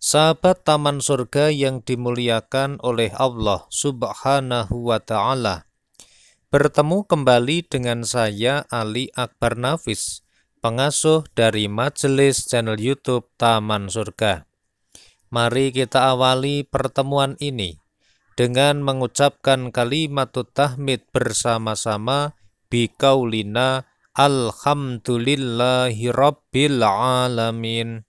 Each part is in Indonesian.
Sahabat taman surga yang dimuliakan oleh Allah subhanahu wa ta'ala. Bertemu kembali dengan saya Ali Akbar Nafis, pengasuh dari majelis channel Youtube Taman Surga. Mari kita awali pertemuan ini dengan mengucapkan kalimat tahmid bersama-sama Bikaulina Alhamdulillahi Rabbil Alamin.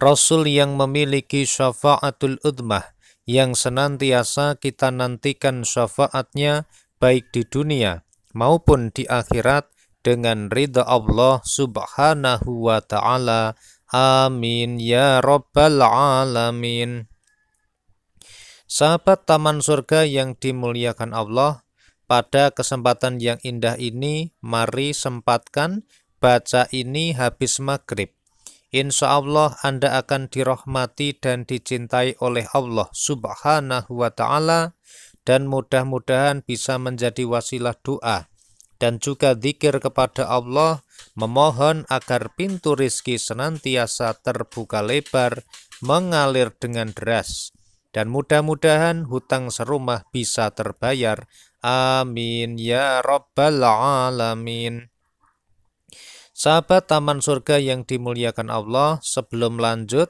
Rasul yang memiliki syafaatul udmah, yang senantiasa kita nantikan syafaatnya baik di dunia maupun di akhirat dengan ridha Allah subhanahu wa ta'ala. Amin ya rabbal alamin. Sahabat taman surga yang dimuliakan Allah, pada kesempatan yang indah ini mari sempatkan baca ini habis maghrib Insya Allah Anda akan dirahmati dan dicintai oleh Allah subhanahu wa ta'ala dan mudah-mudahan bisa menjadi wasilah doa dan juga zikir kepada Allah memohon agar pintu rizki senantiasa terbuka lebar mengalir dengan deras dan mudah-mudahan hutang serumah bisa terbayar amin ya rabbal alamin Sahabat Taman Surga yang dimuliakan Allah, sebelum lanjut,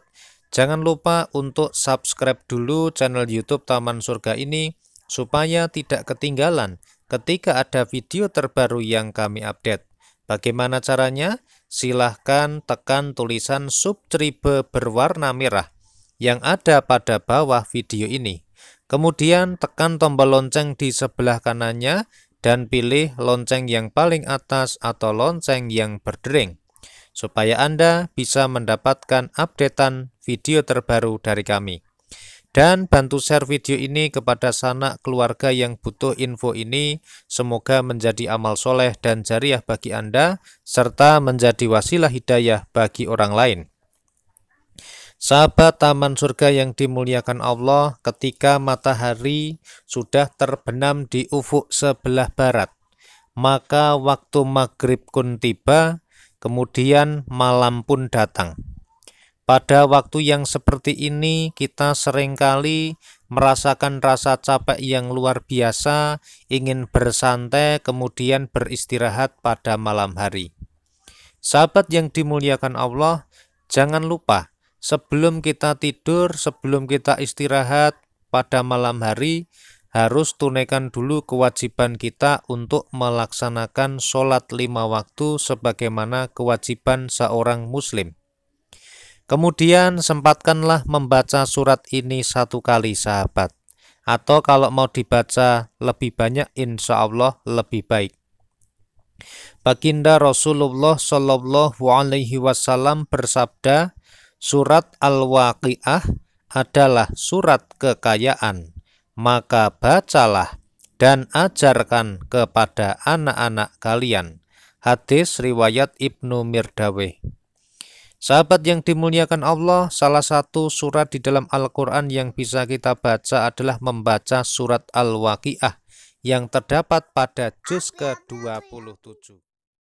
jangan lupa untuk subscribe dulu channel YouTube Taman Surga ini supaya tidak ketinggalan ketika ada video terbaru yang kami update. Bagaimana caranya? Silahkan tekan tulisan subscribe berwarna merah yang ada pada bawah video ini. Kemudian tekan tombol lonceng di sebelah kanannya dan pilih lonceng yang paling atas atau lonceng yang berdering, supaya Anda bisa mendapatkan updatean video terbaru dari kami. Dan bantu share video ini kepada sanak keluarga yang butuh info ini, semoga menjadi amal soleh dan jariah bagi Anda, serta menjadi wasilah hidayah bagi orang lain. Sahabat taman surga yang dimuliakan Allah ketika matahari sudah terbenam di ufuk sebelah barat. Maka waktu maghrib pun tiba, kemudian malam pun datang. Pada waktu yang seperti ini kita seringkali merasakan rasa capek yang luar biasa, ingin bersantai kemudian beristirahat pada malam hari. Sahabat yang dimuliakan Allah, jangan lupa Sebelum kita tidur, sebelum kita istirahat pada malam hari, harus tunaikan dulu kewajiban kita untuk melaksanakan sholat lima waktu sebagaimana kewajiban seorang muslim. Kemudian sempatkanlah membaca surat ini satu kali sahabat. Atau kalau mau dibaca lebih banyak insya Allah lebih baik. Baginda Rasulullah Shallallahu Alaihi Wasallam bersabda, Surat Al-Waqi'ah adalah surat kekayaan, maka bacalah dan ajarkan kepada anak-anak kalian. Hadis riwayat Ibnu Mirdawe Sahabat yang dimuliakan Allah, salah satu surat di dalam Al-Quran yang bisa kita baca adalah membaca surat Al-Waqi'ah yang terdapat pada juz ke-27.